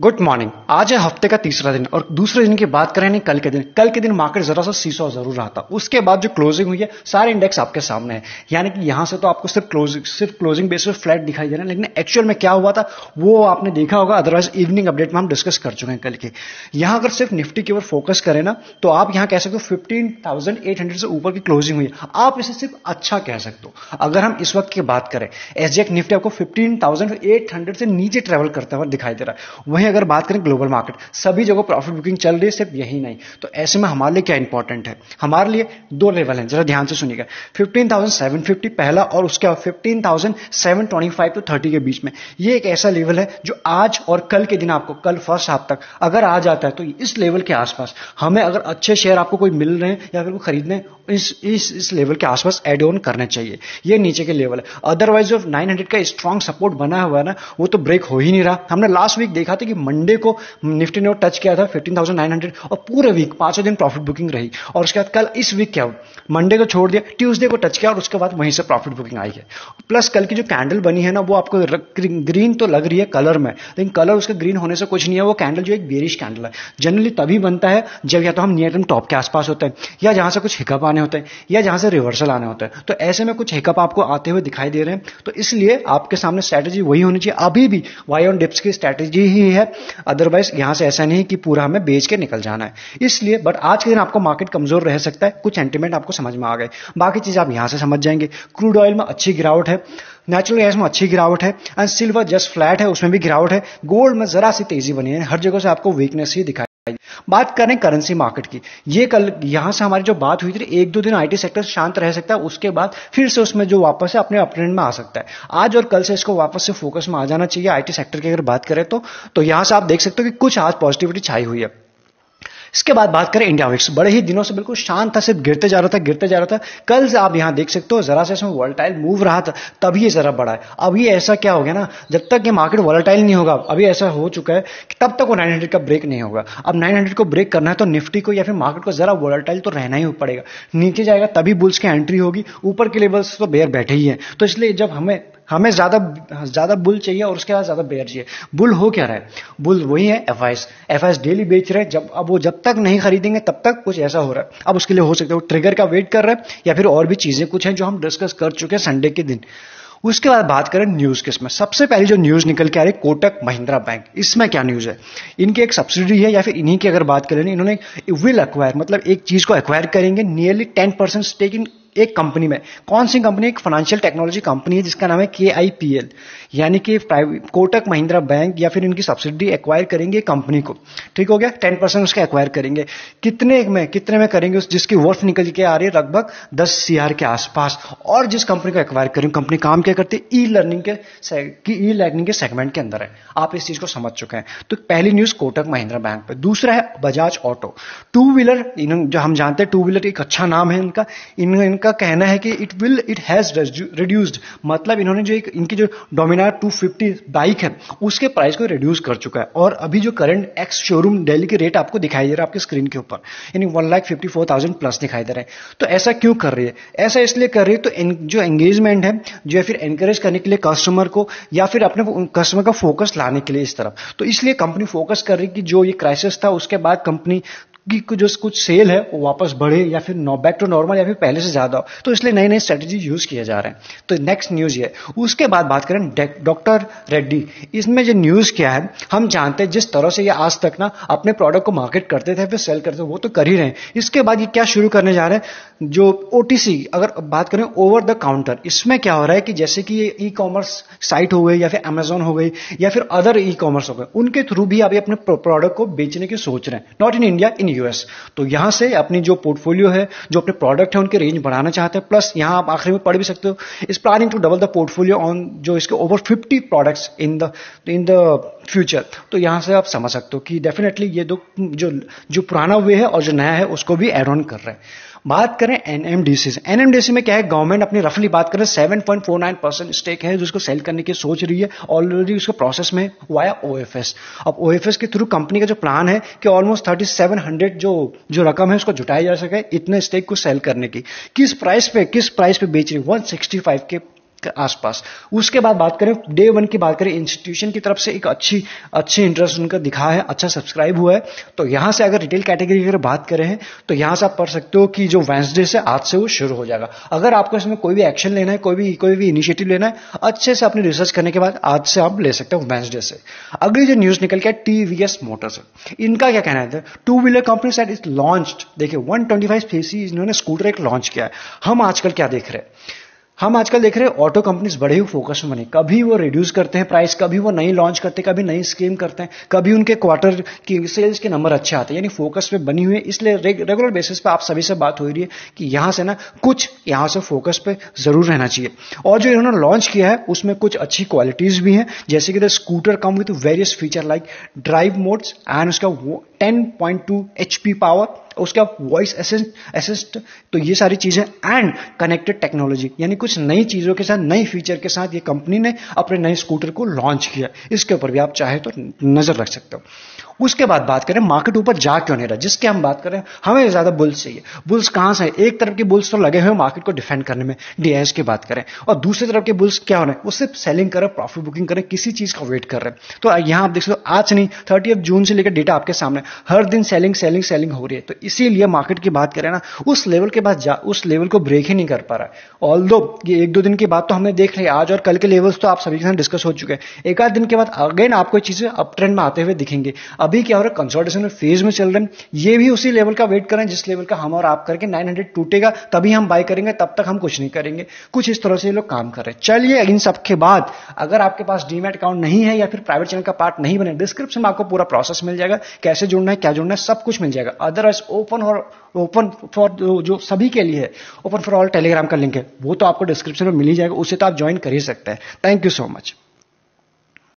good morning आज है हफ्ते का तीसरा दिन और दूसरे दिन की बात करें नहीं कल के दिन कल के दिन मार्केट जरा सा सीसो जरूर रहा था उसके बाद जो क्लोजिंग हुई है सारे इंडेक्स आपके सामने है यानी कि यहां से तो आपको सिर्फ क्लोजिंग सिर्फ क्लोजिंग बेस पर फ्लैट दिखाई दे रहा है लेकिन एक्चुअल में क्या हुआ था वो आपने देखा होगा अदरवाइज इवनिंग अपडेट में हम डिस्कस कर चुके हैं कल के यहां अगर सिर्फ निफ्टी के ऊपर फोकस करें ना तो आप यहां कह सकते हो फिफ्टीन से ऊपर की क्लोजिंग हुई है आप इसे सिर्फ अच्छा कह सकते हो अगर हम इस वक्त की बात करें एसजेक निफ्टी आपको फिफ्टीन से नीचे ट्रेवल करता हुआ दिखाई दे रहा है वहीं अगर बात करें ग्लोबल मार्केट सभी जगह प्रॉफिट बुकिंग चल रही है सिर्फ यही नहीं तो ऐसे में हमारे लिए क्या इंपॉर्टेंट है हमारे लिए दो लेवल हैं जरा ध्यान से सुनिएगा 15,750 पहला और उसके बाद फिफ्टीन टू थर्टी के बीच में ये एक ऐसा लेवल है जो आज और कल के दिन आपको कल फर्स्ट हाफ तक अगर आ जाता है तो इस लेवल के आसपास हमें अगर अच्छे शेयर आपको कोई मिल रहे हैं या अगर कोई खरीदने इस इस इस लेवल के आसपास एड ऑन करने चाहिए ये नीचे के लेवल है अदरवाइज जो 900 का स्ट्रांग सपोर्ट बना हुआ है ना वो तो ब्रेक हो ही नहीं रहा हमने लास्ट वीक देखा था कि कि मंडे को निफ्टी ने वो टच किया था 15,900 और पूरे वीक पांचों दिन प्रॉफिट बुकिंग रही और उसके बाद कल इस वीक क्या हुआ मंडे को छोड़ दिया ट्यूसडे को टच किया और उसके बाद वहीं से प्रॉफिट बुकिंग आई है प्लस कल की जो कैंडल बनी है ना वो आपको ग्रीन तो लग रही है कलर में लेकिन कलर उसके ग्रीन होने से कुछ नहीं है वो कैंडल जो एक बेरिश कैंडल है जनरली तभी बनता है जब या तो हम नियर टर्म टॉप के आसपास होते हैं या जहां से कुछ हिकअप आने होते हैं या जहां से रिवर्सल आने होते हैं तो ऐसे में कुछ हिकअप आपको आते हुए दिखाई दे रहे हैं तो इसलिए आपके सामने स्ट्रैटेजी वही होनी चाहिए अभी भी वाई ऑन डिप्स की स्ट्रैटेजी ही है है अदरवाइज यहां से ऐसा नहीं कि पूरा हमें बेच के निकल जाना है इसलिए बट आज के दिन आपको मार्केट कमजोर रह सकता है कुछ सेंटीमेंट आपको समझ में आ गए बाकी चीज आप यहां से समझ जाएंगे क्रूड ऑयल में अच्छी गिरावट है नेचुरल गैस में अच्छी गिरावट है एंड सिल्वर जस्ट फ्लैट है उसमें भी गिरावट है गोल्ड में जरा सी तेजी बनी है हर जगह से आपको वीकनेस ही दिखाई बात करें करेंसी मार्केट की ये कल यहां से हमारी जो बात हुई थी एक दो दिन आईटी सेक्टर शांत रह सकता है उसके बाद फिर से उसमें जो वापस है अपने अपट्रेंड में आ सकता है आज और कल से इसको वापस से फोकस में आ जाना चाहिए आईटी सेक्टर की अगर बात करें तो, तो यहां से आप देख सकते हो कि कुछ आज पॉजिटिविटी छाई हुई है इसके बाद बात करें इंडिया विक्स बड़े ही दिनों से बिल्कुल शांत था सिर्फ गिरते जा रहा था गिरते जा रहा था कल से आप यहां देख सकते हो जरा से इसमें वॉलटाइल मूव रहा था तभी ये जरा बढ़ा है अभी ऐसा क्या हो गया ना जब तक ये मार्केट वॉलटाइल नहीं होगा अभी ऐसा हो चुका है कि तब तक वो नाइन का ब्रेक नहीं होगा अब नाइन को ब्रेक करना है तो निफ्टी को या फिर मार्केट को जरा वॉलटाइल तो रहना ही पड़ेगा नीचे जाएगा तभी बुल्स की एंट्री होगी ऊपर के लेवल्स तो बेयर बैठे ही है तो इसलिए जब हमें हमें ज्यादा ज्यादा बुल चाहिए और उसके बाद ज्यादा बेयर चाहिए बुल हो क्या रहा है बुल वही है एफ आई डेली बेच रहे जब अब वो जब तक नहीं खरीदेंगे तब तक कुछ ऐसा हो रहा है अब उसके लिए हो सकता है वो ट्रिगर का वेट कर रहा है या फिर और भी चीजें कुछ हैं जो हम डिस्कस कर चुके हैं संडे के दिन उसके बाद बात करें न्यूज किस में सबसे पहले जो न्यूज निकल के आ रही है कोटक महिंद्रा बैंक इसमें क्या न्यूज है इनकी एक सब्सिडी है या फिर इन्हीं की अगर बात करें इन्होंने विल अक्वायर मतलब एक चीज को एक्वायर करेंगे nearly ten percent stake in एक कंपनी में कौन सी कंपनी एक फाइनेंशियल टेक्नोलॉजी कंपनी है जिसका नाम है के आई पी एल यानी कि कोटक महिंद्रा बैंक या फिर इनकी सब्सिडी एक्वायर करेंगे कंपनी को ठीक हो गया टेन परसेंट उसका एक्वायर करेंगे कितने में कितने में करेंगे उस जिसकी वर्थ निकल के आ रही है लगभग दस सी के आसपास और जिस कंपनी को एक्वायर करेंगे कंपनी काम क्या करती है ई लर्निंग के ई लर्निंग के सेगमेंट के अंदर है आप इस चीज को समझ चुके हैं तो पहली न्यूज कोटक महिंद्रा बैंक पर दूसरा है बजाज ऑटो टू व्हीलर जो हम जानते हैं टू व्हीलर एक अच्छा नाम है इनका इन इनका कहना है कि it will it has reduced मतलब इन्होंने जो एक इनकी जो डोमिनार 250 बाइक है उसके प्राइस को रिड्यूस कर चुका है और अभी जो करंट एक्स शोरूम डेली के रेट आपको दिखाई दे रहा है आपके स्क्रीन के ऊपर यानी one lakh fifty four thousand plus दिखाई दे रहा है तो ऐसा क्यों कर रही है ऐसा इसलिए कर रही है तो जो एंगेजमेंट है जो है फिर एनकरेज करने के लिए कस्टमर को या फिर अपने कस्टमर का फोकस लाने के लिए इस तरफ तो इसलिए कंपनी फोकस कर रही कि जो ये क्राइसिस था उसके बाद कंपनी कि जो कुछ सेल है वो वापस बढ़े या फिर नो बैक टू नॉर्मल या फिर पहले से ज़्यादा हो तो इसलिए नए नए स्ट्रेटेजी यूज़ किए जा रहे हैं तो नेक्स्ट न्यूज़ ये उसके बाद बात करें डॉक्टर रेड्डी इसमें जो न्यूज़ क्या है हम जानते हैं जिस तरह से ये आज तक ना अपने प्रोडक्ट को मार्केट करते थे फिर सेल करते थे वो तो कर ही रहे हैं इसके बाद ये क्या शुरू करने जा रहे हैं जो ओ अगर बात करें ओवर द काउंटर इसमें क्या हो रहा है कि जैसे कि ये ई कॉमर्स साइट हो गई या फिर अमेजोन हो गई या फिर अदर ई कॉमर्स हो गए उनके थ्रू भी आप अपने प्रोडक्ट को बेचने की सोच रहे हैं not in India in US तो यहां से अपनी जो पोर्टफोलियो है जो अपने प्रोडक्ट है उनके रेंज बढ़ाना चाहते हैं प्लस यहां आप आखिरी में पढ़ भी सकते हो इस planning to double the portfolio on जो इसके over fifty products in the in the future तो यहां से आप समझ सकते हो कि डेफिनेटली ये दो जो जो पुराना वे है और जो नया है उसको भी एड ऑन कर रहे हैं बात करें एनएमडीसी से एनएमडीसी में क्या है गवर्नमेंट अपनी रफली बात करें 7.49 परसेंट स्टेक है जिसको सेल करने की सोच रही है ऑलरेडी उसके प्रोसेस में वाया ओ अब ओ के थ्रू कंपनी का जो प्लान है कि ऑलमोस्ट थर्टी जो जो रकम है उसको जुटाया जा सके इतने स्टेक को सेल करने की किस प्राइस पे किस प्राइस पे बेच रही वन के आसपास उसके बाद बात करें डे वन की बात करें इंस्टीट्यूशन की तरफ से एक अच्छी अच्छी इंटरेस्ट उनका दिखा है अच्छा सब्सक्राइब हुआ है तो यहां से अगर रिटेल कैटेगरी की बात करें तो यहां से आप पढ़ सकते हो कि जो वेंसडे से आज से वो शुरू हो जाएगा अगर आपको इसमें कोई भी एक्शन लेना है कोई भी कोई भी इनिशिएटिव लेना है अच्छे से अपनी रिसर्च करने के बाद आज से आप ले सकते हो वेंसडे से अगली जो न्यूज निकल के टीवीएस मोटर्स इनका क्या कहना है two wheeler company set is launch देखिए वन ट्वेंटी फाइव इन्होंने स्कूटर एक लॉन्च किया है हम आजकल क्या देख रहे हैं हम आजकल देख रहे हैं ऑटो कंपनीज बड़े ही फोकस में बने कभी वो रिड्यूस करते हैं प्राइस कभी वो नई लॉन्च करते हैं कभी नई स्कीम करते हैं कभी उनके क्वार्टर की सेल्स के नंबर अच्छे आते हैं यानी फोकस पे बनी हुई है इसलिए रेगुलर बेसिस पे आप सभी से बात हो रही है कि यहां से ना कुछ यहां से फोकस पे जरूर रहना चाहिए और जो इन्होंने लॉन्च किया है उसमें कुछ अच्छी क्वालिटीज भी हैं जैसे कि the scooter come with various feature like drive modes and उसका ten point two H P power उसका वॉइस असिस्ट असिस्ट तो ये सारी चीज़ें एंड कनेक्टेड टेक्नोलॉजी यानी कुछ नई चीज़ों के साथ नई फीचर के साथ ये कंपनी ने अपने नए स्कूटर को लॉन्च किया इसके ऊपर भी आप चाहे तो नज़र रख सकते हो उसके बाद बात करें मार्केट ऊपर जा क्यों नहीं रहा जिसके हम बात करें हमें ज़्यादा बुल्स चाहिए बुल्स कहां से एक तरफ के बुल्स तो लगे हुए मार्केट को डिफेंड करने में डीएस की बात करें और दूसरी तरफ के बुल्स क्या हो रहे हैं वो सिर्फ सेलिंग कर रहे प्रॉफिट बुकिंग कर रहे किसी चीज़ का वेट कर रहे हैं तो यहां आप देख सकते हो आज नहीं थर्टी जून से लेकर डेटा आपके सामने हर दिन सेलिंग सेलिंग सेलिंग हो रही है तो इसीलिए मार्केट की बात करें ना उस लेवल के बाद जा उस लेवल को ब्रेक ही नहीं कर पा रहा है ऑल ये एक दो दिन की बात तो हमने देख लिया आज और कल के लेवल्स तो आप सभी के साथ डिस्कस हो चुके हैं एक आध दिन के बाद अगेन आपको चीज़ें अप ट्रेंड में आते हुए दिखेंगे अब अभी क्या हो रहा है कंसोल्टेशन फेज में चल रहे हैं ये भी उसी लेवल का वेट करें जिस लेवल का हम और आप करके 900 टूटेगा तभी हम बाय करेंगे तब तक हम कुछ नहीं करेंगे कुछ इस तरह से ये लोग काम कर रहे हैं चलिए इन सब के बाद अगर आपके पास डीमेट अकाउंट नहीं है या फिर प्राइवेट चैनल का पार्ट नहीं बने डिस्क्रिप्शन में आपको पूरा प्रोसेस मिल जाएगा कैसे जुड़ना है क्या जुड़ना है सब कुछ मिल जाएगा अदरवाइज ओपन और ओपन फॉर जो सभी के लिए है ओपन फॉर ऑल टेलीग्राम का लिंक है वो तो आपको डिस्क्रिप्शन में मिल ही जाएगा उसे तो आप ज्वाइन कर ही सकते हैं थैंक यू सो मच